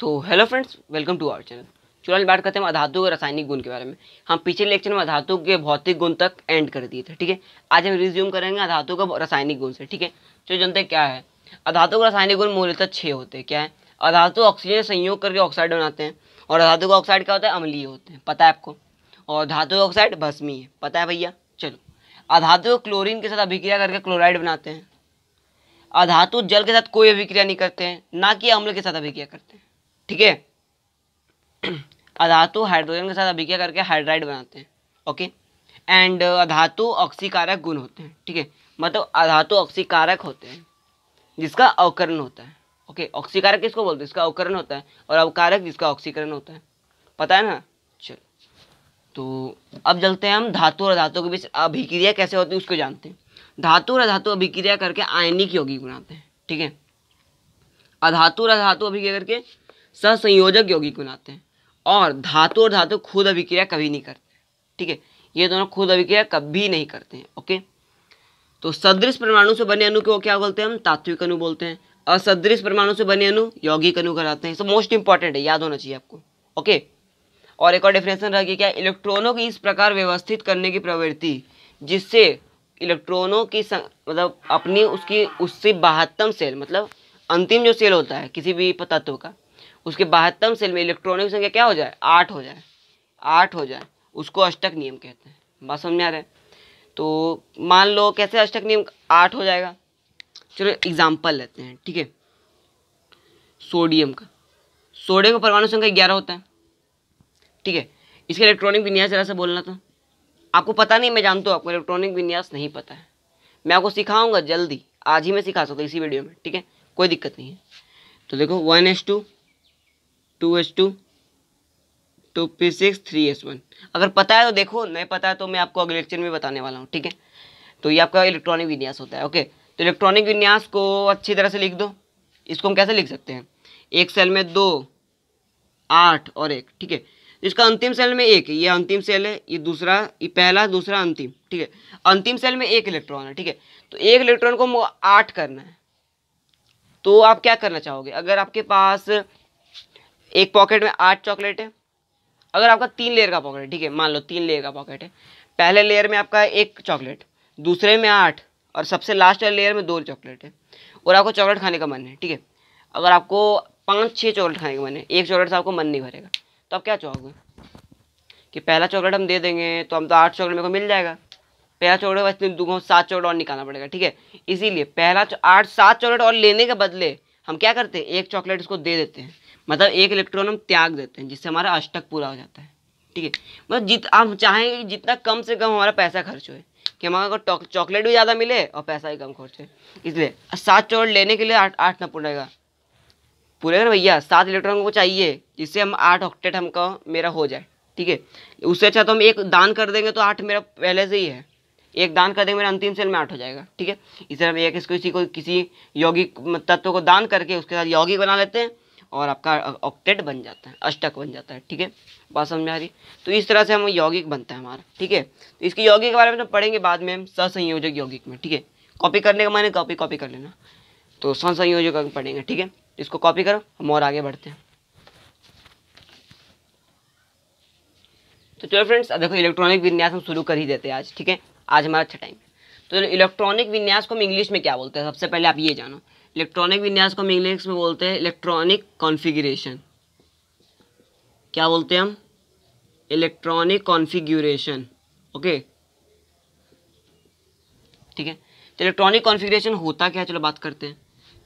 तो hello friends welcome to our channel चलो बात करते हैं अधातु और रासायनिक गुण के बारे में हम पिछले लेक्चर में अधातु के भौतिक गुण तक एंड कर दिए थे ठीक है आज हम रिज्यूम करेंगे अधातु का रासायनिक गुण से ठीक है चलो तो जनते क्या है अधातु का रासायनिक गुण मूलतः छः होते हैं क्या है अधातु ऑक्सीजन संयोग करके ऑक्साइड बनाते हैं और अधातु का ऑक्साइड क्या होता है अम्लीय होते हैं पता है आपको और धातु का ऑक्साइड भस्मी है पता है भैया चलो अधातु क्लोरीन के साथ अभिक्रिया करके क्लोराइड बनाते हैं अधातु जल के साथ कोई अभिक्रिया नहीं करते हैं ना कि अम्ल के साथ अभिक्रिया करते हैं ठीक है अधातु हाइड्रोजन के साथ अभिक्रिया करके हाइड्राइड बनाते हैं ओके एंड अधातु ऑक्सीकारक गुण होते हैं ठीक है मतलब अधातु ऑक्सीकारक होते हैं जिसका अवकरण होता है ओके ऑक्सीकारक किसको बोलते हैं इसका अवकरण होता है और अवकारक जिसका ऑक्सीकरण होता है पता है ना चलो तो अब चलते हैं हम धातु और धातु के बीच अभिक्रिया कैसे होती है उसको जानते हैं धातु और अधातु अभिक्रिया करके आयनिक यौगिक बनाते हैं ठीक है अधातु और अधातु अभिक्रिया करके सहसंयोजक यौगिक बनाते हैं और धातु और धातु खुद अभिक्रिया कभी नहीं करते ठीक है ये दोनों खुद अभिक्रिया कभी नहीं करते हैं ओके तो सदृश परमाणु से बने अणु को क्या बोलते हैं हम तात्विक अणु बोलते हैं असदृश परमाणु से बने अणु यौगिक अनु कराते हैं सो मोस्ट इंपॉर्टेंट है याद होना चाहिए आपको ओके और एक और डिफ्रेंसन रह गया क्या इलेक्ट्रॉनों की इस प्रकार व्यवस्थित करने की प्रवृत्ति जिससे इलेक्ट्रॉनों की मतलब अपनी उसकी उससे बहत्तम सेल मतलब अंतिम जो सेल होता है किसी भी तत्व का उसके बहत्तम सेल में इलेक्ट्रॉनों की संख्या क्या हो जाए आठ हो जाए आठ हो जाए उसको अष्टक नियम कहते हैं बात समझ में आ रहा है तो मान लो कैसे अष्टक नियम आठ हो जाएगा चलो एग्जाम्पल लेते हैं ठीक है सोडियम का सोडियम का परमाणु संख्या ग्यारह होता है ठीक है इसके इलेक्ट्रॉनिक विन्यास जरा सा बोलना था आपको पता नहीं मैं जानता हूँ आपको इलेक्ट्रॉनिक विन्यास नहीं पता है मैं आपको सिखाऊंगा जल्दी आज ही मैं सिखा सकता हूँ इसी वीडियो में ठीक है कोई दिक्कत नहीं है तो देखो one S two two H two two P six three S one अगर पता है तो देखो नहीं पता है तो मैं आपको अगले लेक्चर में बताने वाला हूँ ठीक है तो ये आपका इलेक्ट्रॉनिक विन्यास होता है ओके तो इलेक्ट्रॉनिक विन्यास को अच्छी तरह से लिख दो इसको हम कैसे लिख सकते हैं एक सेल में दो आठ और एक ठीक है इसका अंतिम सेल में एक ये अंतिम सेल है ये दूसरा ये पहला दूसरा अंतिम ठीक है अंतिम सेल में एक इलेक्ट्रॉन है ठीक है तो एक इलेक्ट्रॉन को आठ करना है तो आप क्या करना चाहोगे अगर आपके पास एक पॉकेट में आठ चॉकलेट है अगर आपका तीन लेयर का पॉकेट है ठीक है मान लो तीन लेयर का पॉकेट है पहले लेयर में आपका एक चॉकलेट दूसरे में आठ और सबसे लास्ट वाले लेयर में दो चॉकलेट है और आपको चॉकलेट खाने का मन है ठीक है अगर आपको पाँच छः चॉकलेट खाने का मन है एक चॉकलेट से आपको मन नहीं भरेगा तो आप क्या चाहोगे कि पहला चॉकलेट हम दे देंगे तो हम तो आठ चॉकलेट मेरे को मिल जाएगा पहला चॉकलेट वैसे दूंगा सात चॉकलेट और निकालना पड़ेगा ठीक है इसीलिए पहला आठ सात चॉकलेट और लेने के बदले हम क्या करते हैं एक चॉकलेट इसको दे देते हैं मतलब एक इलेक्ट्रॉन हम त्याग देते हैं जिससे हमारा अष्टक पूरा हो जाता है ठीक है मतलब जित हम चाहेंगे कि जितना कम से कम हमारा पैसा खर्च होए कि हमारा चॉकलेट भी ज़्यादा मिले और पैसा भी कम खर्च होए इसलिए सात चॉकलेट लेने के लिए आठ आठ ना पूरेगा पूरेगा ना भैया सात इलेक्ट्रॉन को चाहिए जिससे हम आठ ऑक्टेट हमको मेरा हो जाए ठीक है उससे अच्छा तो हम एक दान कर देंगे तो आठ मेरा पहले से ही है एक दान कर देंगे मेरा अंतिम सेल में आठ हो जाएगा ठीक है इस तरह एक इसको किसी को किसी यौगिक तत्व को दान करके उसके साथ यौगिक बना लेते हैं और आपका ऑक्टेट बन जाता है अष्टक बन जाता है ठीक है बात समझ में आ रही तो इस तरह से हम यौगिक बनता है हमारा ठीक है तो इसके यौगिक के बारे में तो पढ़ेंगे बाद में हम यौगिक में ठीक है कॉपी करने का मैंने कॉपी कॉपी कर लेना तो ससंयोजक पढ़ेंगे ठीक है इसको कॉपी करो हम और आगे बढ़ते हैं तो चलो फ्रेंड्स देखो इलेक्ट्रॉनिक विन्यास हम शुरू कर ही देते हैं आज ठीक है आज हमारा अच्छा टाइम है तो इलेक्ट्रॉनिक विन्यास को हम इंग्लिश में क्या बोलते हैं सबसे पहले आप ये जानो इलेक्ट्रॉनिक विन्यास को हम इंग्लिश में बोलते हैं इलेक्ट्रॉनिक कॉन्फिग्रेशन क्या बोलते हैं हम इलेक्ट्रॉनिक कॉन्फिग्यूरेशन ओके ठीक है तो इलेक्ट्रॉनिक कॉन्फिग्रेशन होता क्या है चलो बात करते हैं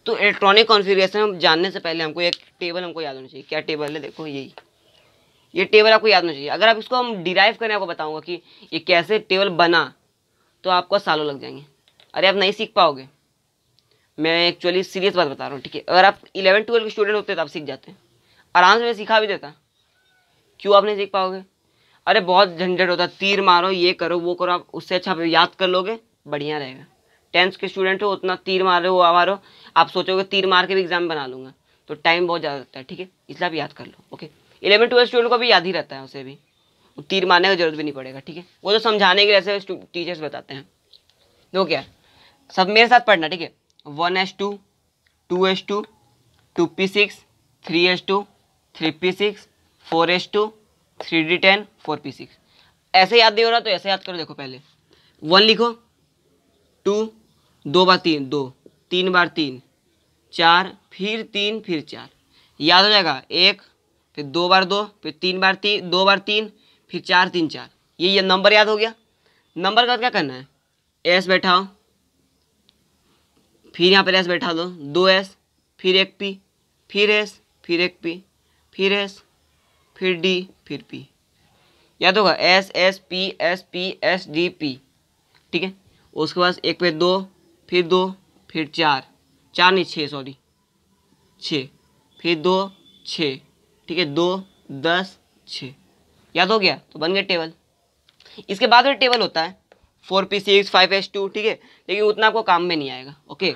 तो इलेक्ट्रॉनिक कॉन्फिग्रेशन हम जानने से पहले हमको एक टेबल हमको याद होना चाहिए क्या टेबल है देखो यही ये टेबल आपको याद होना चाहिए अगर आप इसको हम डिराइव करें आपको बताऊंगा कि ये कैसे टेबल बना तो आपको सालों लग जाएंगे अरे आप नहीं सीख पाओगे मैं एक्चुअली सीरियस बात बता रहा हूँ ठीक है अगर आप इलेवन ट्वेल्व के स्टूडेंट होते तो आप सीख जाते आराम से मैं सिखा भी देता क्यों आप नहीं सीख पाओगे अरे बहुत झंझट होता तीर मारो ये करो वो करो आप उससे अच्छा याद कर लोगे बढ़िया रहेगा टेंथ के स्टूडेंट हो उतना तीर मारो वो मारो आप सोचोगे तीर मार के भी एग्जाम बना लूँगा तो टाइम बहुत ज़्यादा लगता है ठीक है इसलिए आप याद कर लो ओके इलेवन ट्वेल्थ स्टूडेंट को भी याद ही रहता है उसे भी तीर मारने की जरूरत भी नहीं पड़ेगा ठीक है वो तो समझाने के ऐसे टीचर्स बताते हैं दो क्या सब मेरे साथ पढ़ना ठीक है one S two two S two two P six three S two three P six four S two three D ten four P six ऐसे याद नहीं हो रहा तो ऐसे याद करो देखो पहले वन लिखो टू दो बार तीन दो तीन बार तीन चार फिर तीन फिर चार याद हो जाएगा एक फिर दो बार दो फिर तीन बार तीन दो बार तीन फिर चार तीन चार ये ये नंबर याद हो गया नंबर का क्या करना है एस बैठाओ फिर यहाँ पर एस बैठा दो दो एस फिर एक पी फिर एस फिर एक पी फिर एस फिर डी फिर पी याद होगा S S P S P S D P ठीक है उसके बाद एक पे दो फिर दो फिर चार चार नहीं छः सॉरी छः फिर दो छः ठीक है दो दस छः याद हो गया तो बन गया टेबल इसके बाद फिर टेबल होता है four P six five S two ठीक है लेकिन उतना आपको काम में नहीं आएगा ओके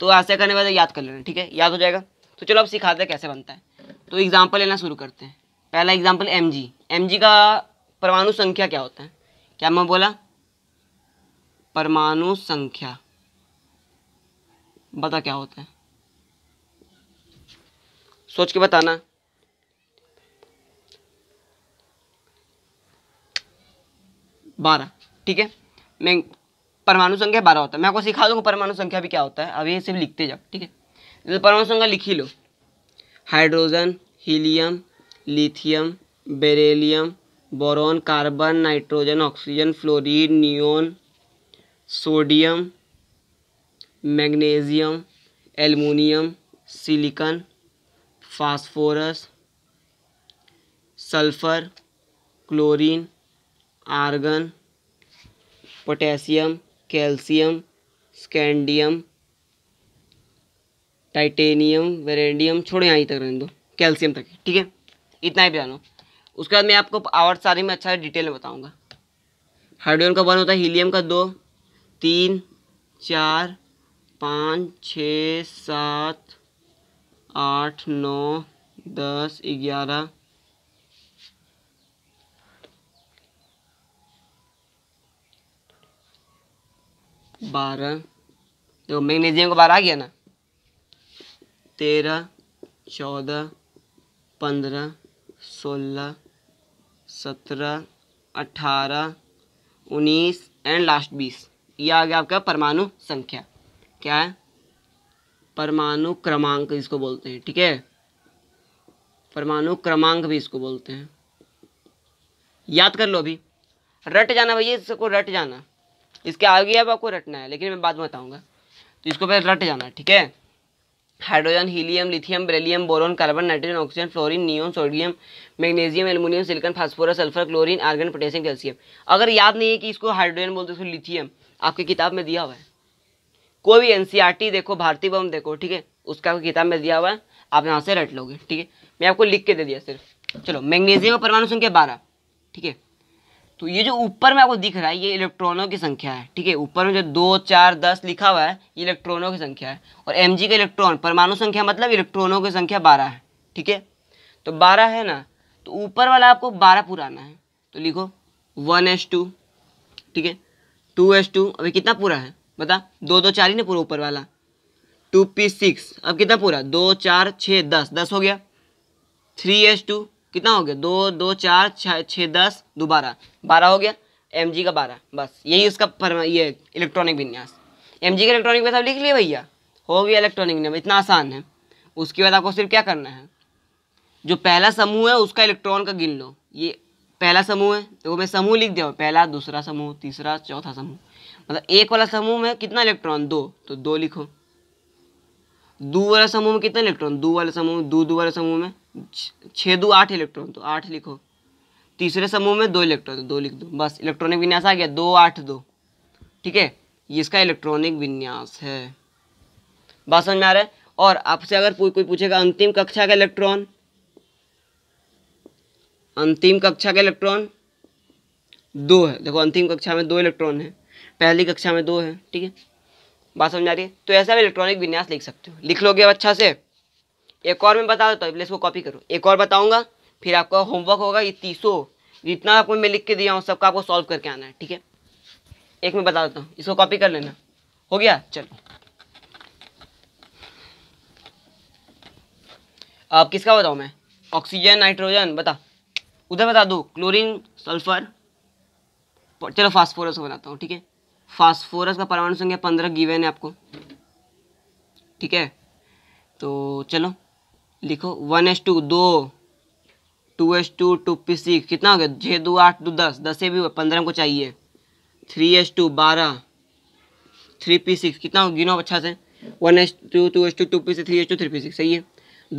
तो ऐसे करने वाले याद कर लेना ठीक है याद हो जाएगा तो चलो अब सिखाते हैं कैसे बनता है तो एग्जाम्पल लेना शुरू करते हैं पहला example M G M G का परमाणु संख्या क्या होता है क्या मैं बोला परमाणु संख्या बता क्या होता है सोच के बताना बारह ठीक है मैं परमाणु संख्या बारह होता है मैं आपको सिखा दूंगा परमाणु संख्या भी क्या होता है अभी ये सिर्फ लिखते जाओ ठीक है जैसे तो परमाणु संख्या लिख ही लो hydrogen helium lithium beryllium boron carbon nitrogen oxygen fluorine neon sodium magnesium aluminium silicon phosphorus sulphur chlorine argon potassium calcium scandium titanium vanadium छोड़े यहाँ तक रहने दो कैल्शियम तक ठीक है इतना ही हो उसके बाद मैं आपको आवर्त सारी में अच्छा डिटेल में बताऊँगा हाइड्रोजन का वन होता है हीलियम का दो तीन चार पाँच छ सात आठ नौ दस ग्यारह बारह देखो मैग्नीजियम का बारह आ गया ना तेरह चौदह पंद्रह सोलह सत्रह अठारह उन्नीस एंड लास्ट बीस ये आ गया आपका परमाणु संख्या क्या है परमाणु क्रमांक इसको बोलते हैं ठीक है परमाणु क्रमांक भी इसको बोलते हैं याद कर लो अभी रट जाना भैया इसको रट जाना इसके आगे अब आपको रटना है लेकिन मैं बाद में बताऊँगा तो इसको पहले रट जाना ठीक है hydrogen helium lithium beryllium boron carbon nitrogen oxygen fluorine neon sodium magnesium aluminium silicon phosphorus sulphur chlorine argon potassium calcium अगर याद नहीं है कि इसको हाइड्रोजन बोलते हैं इसको लिथियम आपकी किताब में दिया हुआ है कोई भी एनसीईआरटी e देखो भारतीय बम देखो ठीक है उसका आपकी किताब में दिया हुआ है आप यहाँ से रट लोगे ठीक है मैं आपको लिख के दे दिया सिर्फ चलो मैग्नीशियम परमाणु संख्या बारह ठीक है तो ये जो ऊपर में आपको दिख रहा है ये इलेक्ट्रॉनों की संख्या है ठीक है ऊपर में जो दो चार दस लिखा हुआ है ये इलेक्ट्रॉनों की संख्या है और एम का इलेक्ट्रॉन परमाणु संख्या मतलब इलेक्ट्रॉनों की संख्या बारह है ठीक है तो बारह है ना तो ऊपर वाला आपको बारह पुराना है तो लिखो वन एस टू ठीक है टू एस टू अभी कितना पूरा है बता दो दो चार ही ना पूरा ऊपर वाला टू पी सिक्स अब कितना पूरा दो चार छः दस दस हो गया थ्री एस टू कितना हो गया दो दो चार छः दस दो बारह बारह हो गया एम का बारह बस यही उसका पर ये इलेक्ट्रॉनिक विन्यास एम का इलेक्ट्रॉनिक विन्यास लिख लिए भैया हो गया इलेक्ट्रॉनिक विन्यास इतना आसान है उसके बाद आपको सिर्फ क्या करना है जो पहला समूह है उसका इलेक्ट्रॉन का गिन लो ये पहला समूह है तो मैं समूह लिख दिया पहला दूसरा समूह तीसरा चौथा समूह मतलब एक वाला समूह में कितना इलेक्ट्रॉन दो तो दो लिखो दो वाला समूह में कितना इलेक्ट्रॉन दो वाले समूह दो दो वाले समूह में छः दो आठ इलेक्ट्रॉन तो आठ लिखो तीसरे समूह में दो इलेक्ट्रॉन दो लिख दो बस इलेक्ट्रॉनिक विन्यास आ गया दो आठ दो ठीक है ये इसका इलेक्ट्रॉनिक विन्यास है बात समझ में आ रहा है और आपसे अगर कोई कोई पूछेगा अंतिम कक्षा का इलेक्ट्रॉन अंतिम कक्षा का इलेक्ट्रॉन दो है देखो अंतिम कक्षा में दो इलेक्ट्रॉन है पहली कक्षा में दो है ठीक है बात समझ आ रही है तो ऐसा भी इलेक्ट्रॉनिक विन्यास लिख सकते हो लिख लोगे अब अच्छा से एक और मैं बता देता हूँ तो इसको कॉपी करो एक और बताऊँगा फिर आपका होमवर्क होगा ये तीसो जितना आपको मैं लिख के दिया हूँ सबका आपको सॉल्व करके आना है ठीक है एक मैं बता देता हूँ इसको कॉपी कर लेना हो गया चलो आप किसका बताऊँ मैं ऑक्सीजन नाइट्रोजन बता उधर बता दो क्लोरीन सल्फर चलो फास्फोरस को बनाता हूँ ठीक है फास्फोरस का परमाणु संख्या पंद्रह गिवेन है आपको ठीक है तो चलो लिखो वन एस टू दो two S two two P six कितना हो गया छः दो आठ दो दस दस भी पंद्रह को चाहिए थ्री एस टू बारह थ्री पी सिक्स कितना हो गिनो अच्छा से one S two two S two two P six three S two three P six सही है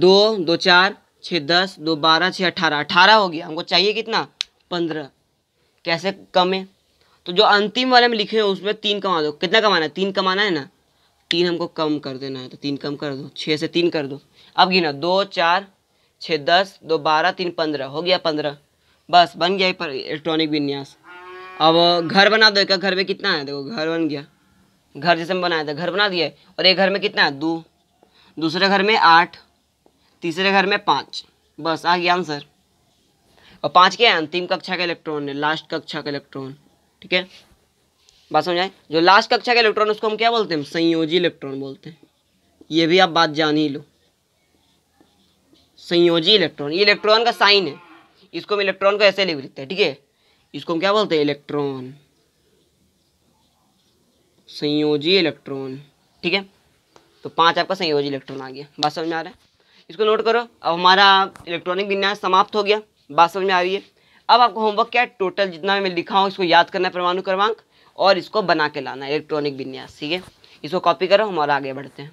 दो दो चार छः दस दो बारह छः अट्ठारह अट्ठारह हो गया हमको चाहिए कितना पंद्रह कैसे कम है तो जो अंतिम वाले में लिखे हो उसमें तीन कमा दो कितना कमाना है तीन कमाना है ना तीन हमको कम कर देना है तो तीन कम कर दो छः से तीन कर दो अब गिना दो चार छः दस दो बारह तीन पंद्रह हो गया पंद्रह बस बन गया पर इलेक्ट्रॉनिक विन्यास अब घर बना दो एक घर में कितना है देखो घर बन गया घर जैसे हम बनाया था घर बना दिया और एक घर में कितना है दो दूसरे घर में आठ तीसरे घर में पाँच बस आ गया आंसर और पाँच क्या है अंतिम कक्षा का इलेक्ट्रॉन है लास्ट कक्षा का इलेक्ट्रॉन ठीक है बात समझ आए जो लास्ट कक्षा के इलेक्ट्रॉन उसको हम क्या बोलते हैं संयोजी इलेक्ट्रॉन बोलते हैं ये भी आप बात जान ही लो संयोजी इलेक्ट्रॉन ये इलेक्ट्रॉन का साइन है इसको हम इलेक्ट्रॉन को ऐसे लिख देते हैं ठीक है इसको हम क्या बोलते हैं इलेक्ट्रॉन संयोजी इलेक्ट्रॉन ठीक है तो पांच आपका संयोजी इलेक्ट्रॉन आ गया बात समझ में आ रहा है इसको नोट करो अब हमारा इलेक्ट्रॉनिक विन्यास समाप्त हो गया बात समझ में आ रही है अब आपको होमवर्क क्या है टोटल जितना मैं लिखा हूँ इसको याद करना है परमाणु क्रमांक और इसको बना के लाना इलेक्ट्रॉनिक विन्यास ठीक है इसको कॉपी करो हम और आगे बढ़ते हैं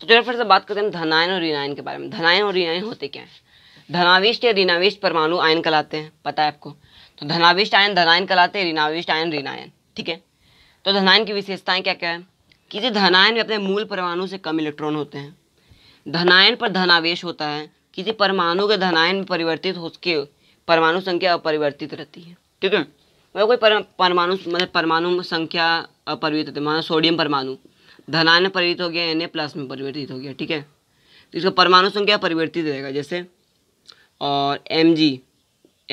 तो चलो फिर से बात करते हैं धनायन और ऋणायन के बारे में धनायन और ऋणायन होते क्या है धनाविष्ट या ऋणाविष्ट परमाणु आयन कहलाते हैं पता है आपको तो धनाविष्ट आयन धनायन कहलाते हैं ऋणाविष्ट आयन ऋणायन ठीक है तो धनायन की विशेषताएं क्या क्या है किसी धनायन में अपने मूल परमाणु से कम इलेक्ट्रॉन होते हैं धनायन पर धनावेश होता है किसी परमाणु के धनायन में परिवर्तित हो परमाणु संख्या अपरिवर्तित रहती है ठीक है मतलब कोई परमाणु मतलब परमाणु संख्या अपरिवर्तित होती है मानो सोडियम परमाणु धनान्य में परिवर्तित हो गया एन ए प्लस में परिवर्तित हो गया ठीक है तो इसका परमाणु संख्या परिवर्तित रहेगा जैसे और एम जी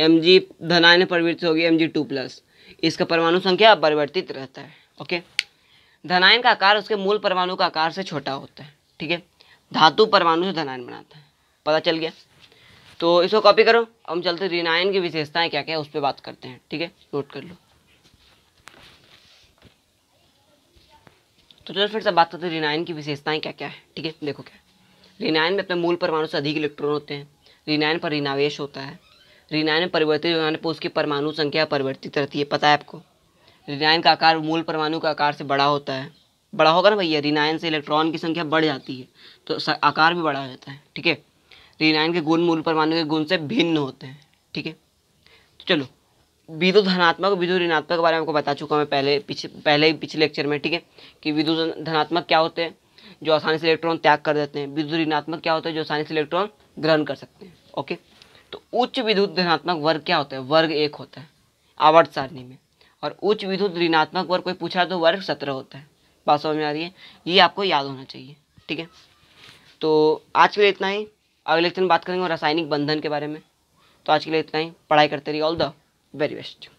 एम जी धनायन में परिवर्तित हो गया एम जी टू प्लस इसका परमाणु संख्या अपरिवर्तित रहता है ओके धनायन का आकार उसके मूल परमाणु का आकार से छोटा होता है ठीक है धातु परमाणु से धनायन बनाता है पता चल गया तो इसको कॉपी करो हम चलते रिनाइन की विशेषताएं क्या क्या है उस पर बात करते हैं ठीक है नोट कर लो तो चलो फिर से बात करते हैं रिनाइन की विशेषताएं क्या क्या है ठीक है देखो क्या रिनाइन में अपने मूल परमाणु से अधिक इलेक्ट्रॉन होते हैं रिनाइन पर रिनावेश होता है रिनाइन में परिवर्तित होने पर उसकी परमाणु संख्या परिवर्तित रहती है पता है आपको रिनाइन का आकार मूल परमाणु का आकार से बड़ा होता है बड़ा होगा ना भैया रिनाइन से इलेक्ट्रॉन की संख्या बढ़ जाती है तो आकार भी बढ़ा हो जाता है ठीक है ऋणायन के गुण मूल परमाणु के गुण से भिन्न होते हैं ठीक है तो चलो विधु धनात्मक विद्युत ऋणात्मक के बारे में आपको बता चुका मैं पहले पिछले पहले ही पिछले लेक्चर में ठीक है कि विद्युत धनात्मक क्या होते हैं जो आसानी से इलेक्ट्रॉन त्याग कर देते हैं विद्युत ऋणात्मक क्या होता है जो आसानी से इलेक्ट्रॉन ग्रहण कर सकते हैं ओके तो उच्च विद्युत धनात्मक वर्ग क्या होता है वर्ग एक होता है आवर्त सारणी में और उच्च विद्युत ऋणात्मक वर्ग कोई पूछा तो वर्ग सत्रह होता है बात समझ में आ रही है ये आपको याद होना चाहिए ठीक है तो आज के लिए इतना ही अगले दिन बात करेंगे रासायनिक बंधन के बारे में तो आज के लिए इतना ही पढ़ाई करते रहिए ऑल द वेरी बेस्ट